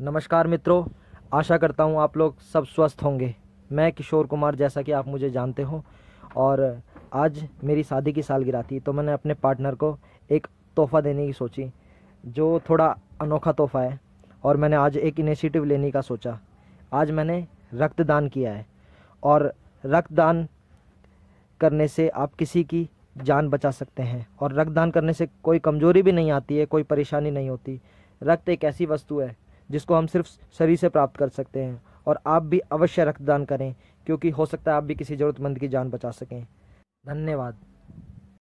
नमस्कार मित्रों आशा करता हूँ आप लोग सब स्वस्थ होंगे मैं किशोर कुमार जैसा कि आप मुझे जानते हो और आज मेरी शादी की सालगिरह थी तो मैंने अपने पार्टनर को एक तोहफ़ा देने की सोची जो थोड़ा अनोखा तोहफ़ा है और मैंने आज एक इनिशिएटिव लेने का सोचा आज मैंने रक्तदान किया है और रक्तदान करने से आप किसी की जान बचा सकते हैं और रक्तदान करने से कोई कमज़ोरी भी नहीं आती है कोई परेशानी नहीं होती रक्त एक ऐसी वस्तु है जिसको हम सिर्फ शरीर से प्राप्त कर सकते हैं और आप भी अवश्य रक्तदान करें क्योंकि हो सकता है आप भी किसी ज़रूरतमंद की जान बचा सकें धन्यवाद